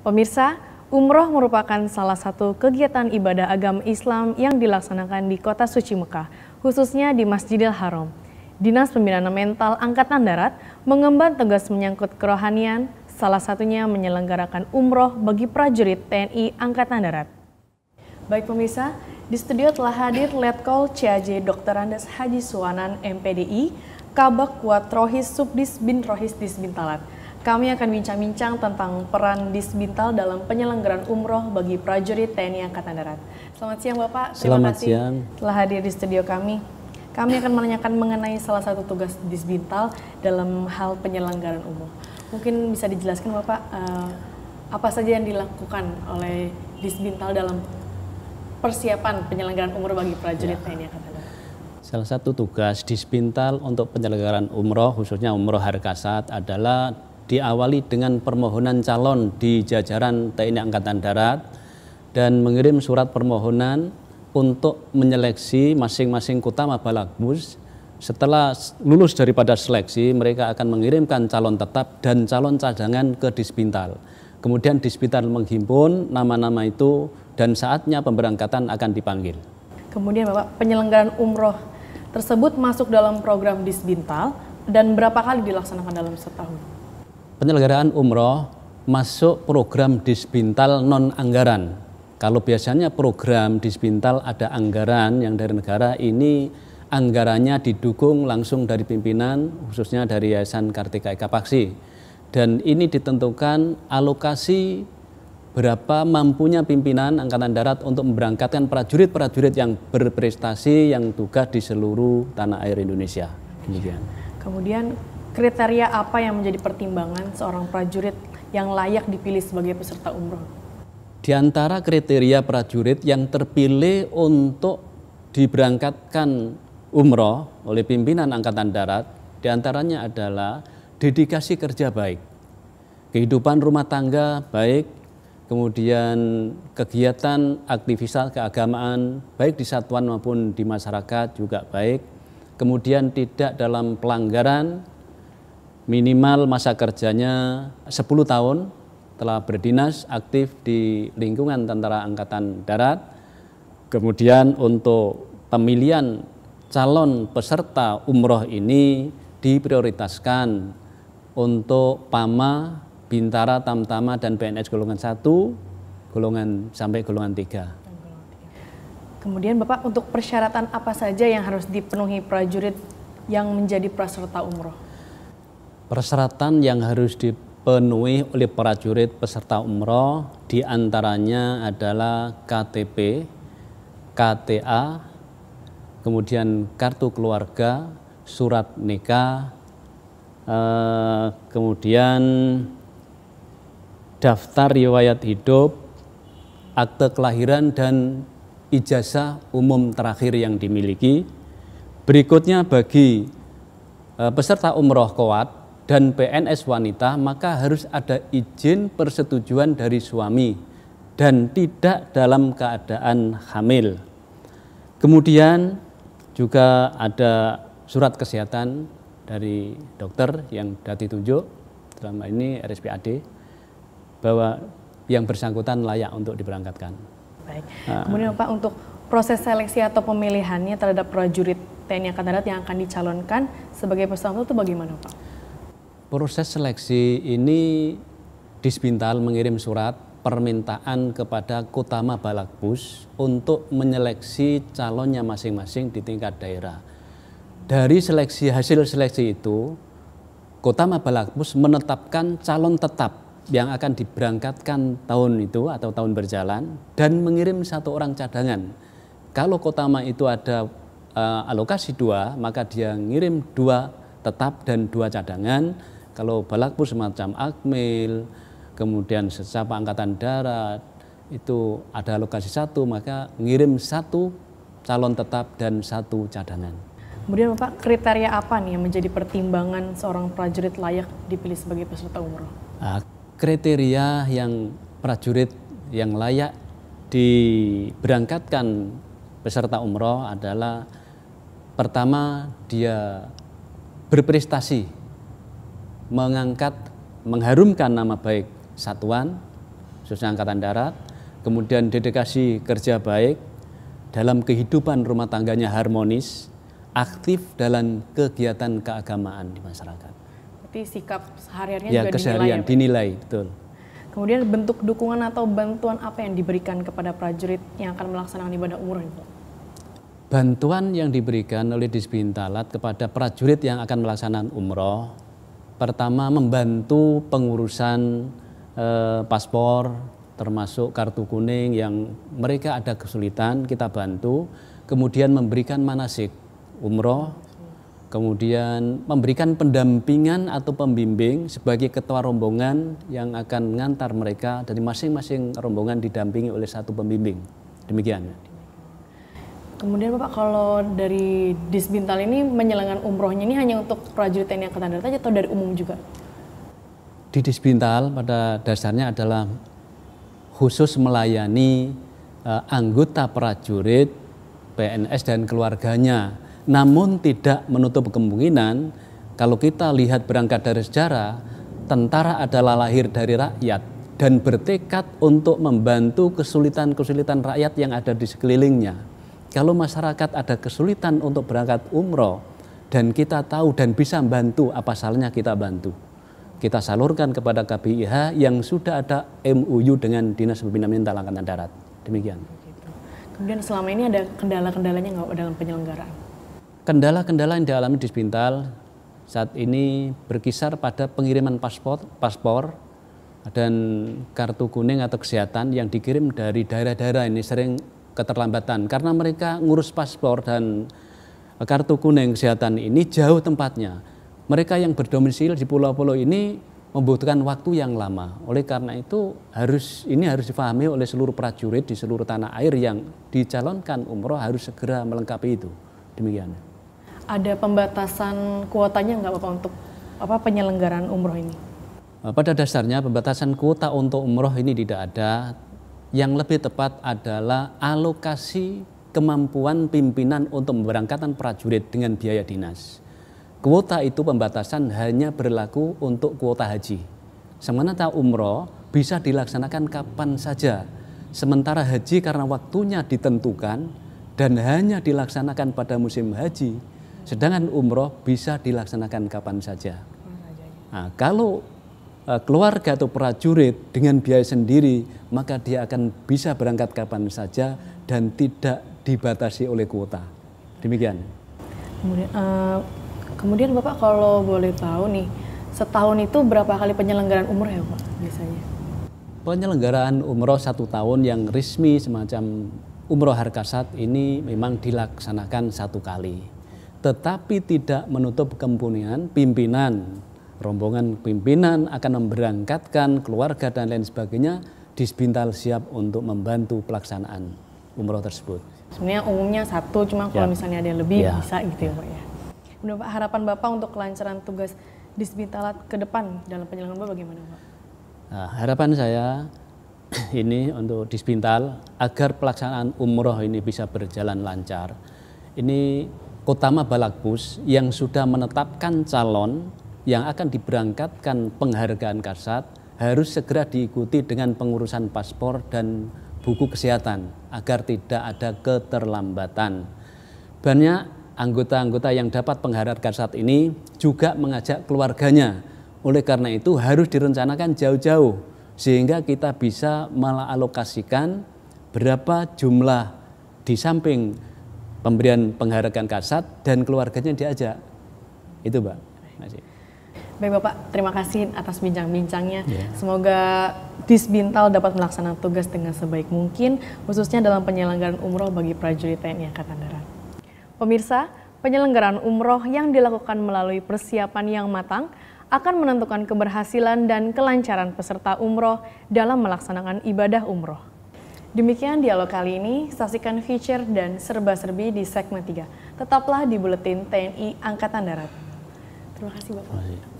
Pemirsa, umroh merupakan salah satu kegiatan ibadah agama Islam yang dilaksanakan di kota suci Mekah, khususnya di Masjidil Haram. Dinas Pembinaan Mental Angkatan Darat mengemban tugas menyangkut kerohanian, salah satunya menyelenggarakan umroh bagi prajurit TNI Angkatan Darat. Baik pemirsa, di studio telah hadir Letkol CAJ Dr. Andes Haji Suwanan MPDI, Kabak Kuat Rohis Subdis bin Rohis Bintalat. Kami akan bincang-bincang tentang peran Disbintal dalam penyelenggaraan umroh bagi prajurit TNI Angkatan Darat. Selamat siang Bapak, terima Selamat kasih siang. telah hadir di studio kami. Kami akan menanyakan mengenai salah satu tugas Disbintal dalam hal penyelenggaraan umroh. Mungkin bisa dijelaskan Bapak, uh, apa saja yang dilakukan oleh Disbintal dalam persiapan penyelenggaraan umroh bagi prajurit ya. TNI Angkatan Darat? Salah satu tugas disbintal untuk penyelenggaraan umroh, khususnya umroh saat adalah diawali dengan permohonan calon di jajaran TNI Angkatan Darat dan mengirim surat permohonan untuk menyeleksi masing-masing kota balakmus. Setelah lulus daripada seleksi, mereka akan mengirimkan calon tetap dan calon cadangan ke Dispintal. Kemudian Dispintal menghimpun nama-nama itu dan saatnya pemberangkatan akan dipanggil. Kemudian Bapak, penyelenggaraan umroh tersebut masuk dalam program Disbintal dan berapa kali dilaksanakan dalam setahun? penyelenggaraan umroh masuk program disbintal non anggaran. Kalau biasanya program disbintal ada anggaran yang dari negara ini anggarannya didukung langsung dari pimpinan khususnya dari Yayasan Kartika Eka Paksi. Dan ini ditentukan alokasi berapa mampunya pimpinan Angkatan Darat untuk memberangkatkan prajurit-prajurit yang berprestasi yang tugas di seluruh tanah air Indonesia. Demikian. Kemudian kriteria apa yang menjadi pertimbangan seorang prajurit yang layak dipilih sebagai peserta umroh? Di antara kriteria prajurit yang terpilih untuk diberangkatkan umroh oleh pimpinan Angkatan Darat, di antaranya adalah dedikasi kerja baik, kehidupan rumah tangga baik, kemudian kegiatan aktivitas keagamaan baik di satuan maupun di masyarakat juga baik, kemudian tidak dalam pelanggaran, minimal masa kerjanya 10 tahun telah berdinas aktif di lingkungan Tentara Angkatan Darat. Kemudian untuk pemilihan calon peserta umroh ini diprioritaskan untuk PAMA, Bintara, Tamtama, dan PNS golongan 1, golongan sampai golongan 3. Kemudian Bapak, untuk persyaratan apa saja yang harus dipenuhi prajurit yang menjadi peserta umroh? Persyaratan yang harus dipenuhi oleh prajurit peserta umroh diantaranya adalah KTP, KTA, kemudian kartu keluarga, surat nikah, eh, kemudian daftar riwayat hidup, akte kelahiran dan ijazah umum terakhir yang dimiliki. Berikutnya bagi eh, peserta umroh kuat dan PNS wanita maka harus ada izin persetujuan dari suami dan tidak dalam keadaan hamil. Kemudian juga ada surat kesehatan dari dokter yang sudah ditunjuk selama ini RSPAD bahwa yang bersangkutan layak untuk diberangkatkan. Baik. Ah. Kemudian Pak untuk proses seleksi atau pemilihannya terhadap prajurit TNI Angkatan Darat yang akan dicalonkan sebagai peserta itu bagaimana Pak? proses seleksi ini Disbintal mengirim surat permintaan kepada Kotama Balakbus untuk menyeleksi calonnya masing-masing di tingkat daerah. Dari seleksi hasil seleksi itu, Kotama Balakbus menetapkan calon tetap yang akan diberangkatkan tahun itu atau tahun berjalan dan mengirim satu orang cadangan. Kalau Kotama itu ada uh, alokasi dua, maka dia ngirim dua tetap dan dua cadangan kalau balak pun semacam akmil, kemudian secapa angkatan darat, itu ada lokasi satu, maka ngirim satu calon tetap dan satu cadangan. Kemudian Bapak, kriteria apa nih yang menjadi pertimbangan seorang prajurit layak dipilih sebagai peserta umroh? Ah, kriteria yang prajurit yang layak diberangkatkan peserta umroh adalah pertama dia berprestasi mengangkat, mengharumkan nama baik satuan, khususnya Angkatan Darat, kemudian dedikasi kerja baik dalam kehidupan rumah tangganya harmonis, aktif dalam kegiatan keagamaan di masyarakat. Berarti sikap sehariannya ya, juga keseharian, dinilai. Ya, dinilai, betul. Kemudian bentuk dukungan atau bantuan apa yang diberikan kepada prajurit yang akan melaksanakan ibadah umroh, Bantuan yang diberikan oleh Disbintalat kepada prajurit yang akan melaksanakan umroh pertama membantu pengurusan e, paspor termasuk kartu kuning yang mereka ada kesulitan kita bantu kemudian memberikan manasik umroh kemudian memberikan pendampingan atau pembimbing sebagai ketua rombongan yang akan mengantar mereka dari masing-masing rombongan didampingi oleh satu pembimbing demikian Kemudian Bapak kalau dari Disbintal ini menyelenggarakan umrohnya ini hanya untuk prajurit TNI Angkatan Darat aja atau dari umum juga? Di Disbintal pada dasarnya adalah khusus melayani uh, anggota prajurit PNS dan keluarganya. Namun tidak menutup kemungkinan kalau kita lihat berangkat dari sejarah, tentara adalah lahir dari rakyat dan bertekad untuk membantu kesulitan-kesulitan rakyat yang ada di sekelilingnya kalau masyarakat ada kesulitan untuk berangkat umroh dan kita tahu dan bisa bantu, apa salahnya kita bantu? Kita salurkan kepada KBIH yang sudah ada MUU dengan Dinas Pembinaan Mental Angkatan Darat. Demikian. Kemudian selama ini ada kendala-kendalanya nggak dalam penyelenggaraan? Kendala-kendala yang dialami di Spintal saat ini berkisar pada pengiriman paspor, paspor dan kartu kuning atau kesehatan yang dikirim dari daerah-daerah ini sering keterlambatan karena mereka ngurus paspor dan eh, kartu kuning kesehatan ini jauh tempatnya. Mereka yang berdomisili di pulau-pulau ini membutuhkan waktu yang lama. Oleh karena itu harus ini harus difahami oleh seluruh prajurit di seluruh tanah air yang dicalonkan umroh harus segera melengkapi itu. Demikian. Ada pembatasan kuotanya nggak Bapak untuk apa penyelenggaraan umroh ini? Eh, pada dasarnya pembatasan kuota untuk umroh ini tidak ada, yang lebih tepat adalah alokasi kemampuan pimpinan untuk pemberangkatan prajurit dengan biaya dinas. Kuota itu pembatasan hanya berlaku untuk kuota haji. Sementara umroh bisa dilaksanakan kapan saja. Sementara haji karena waktunya ditentukan dan hanya dilaksanakan pada musim haji, sedangkan umroh bisa dilaksanakan kapan saja. Ya. Nah, kalau Eh, keluarga atau prajurit dengan biaya sendiri, maka dia akan bisa berangkat kapan saja dan tidak dibatasi oleh kuota. Demikian. Kemudian, uh, kemudian Bapak kalau boleh tahu nih, setahun itu berapa kali penyelenggaraan umroh ya Pak biasanya? Penyelenggaraan umroh satu tahun yang resmi semacam umroh harkasat ini memang dilaksanakan satu kali. Tetapi tidak menutup kemungkinan pimpinan rombongan pimpinan akan memberangkatkan keluarga dan lain sebagainya, Disbintal siap untuk membantu pelaksanaan umroh tersebut. Sebenarnya umumnya satu, cuma ya. kalau misalnya ada yang lebih ya. bisa gitu ya Pak ya. Udah Pak, harapan Bapak untuk kelancaran tugas Disbintalat ke depan dalam penyelenggaraan Bapak bagaimana Pak? Nah, harapan saya ini untuk Disbintal agar pelaksanaan umroh ini bisa berjalan lancar. Ini Kotama Balakbus yang sudah menetapkan calon yang akan diberangkatkan penghargaan Kasat harus segera diikuti dengan pengurusan paspor dan buku kesehatan agar tidak ada keterlambatan. Banyak anggota-anggota yang dapat penghargaan Kasat ini juga mengajak keluarganya. Oleh karena itu harus direncanakan jauh-jauh sehingga kita bisa mengalokasikan berapa jumlah di samping pemberian penghargaan kasat dan keluarganya diajak. Itu, Pak. Masih. Baik Bapak, terima kasih atas bincang-bincangnya. Yeah. Semoga Disbintal dapat melaksanakan tugas dengan sebaik mungkin, khususnya dalam penyelenggaraan umroh bagi prajurit TNI Angkatan Darat. Pemirsa, penyelenggaraan umroh yang dilakukan melalui persiapan yang matang akan menentukan keberhasilan dan kelancaran peserta umroh dalam melaksanakan ibadah umroh. Demikian dialog kali ini, saksikan feature dan serba-serbi di segmen 3. Tetaplah di Buletin TNI Angkatan Darat. Terima kasih Bapak.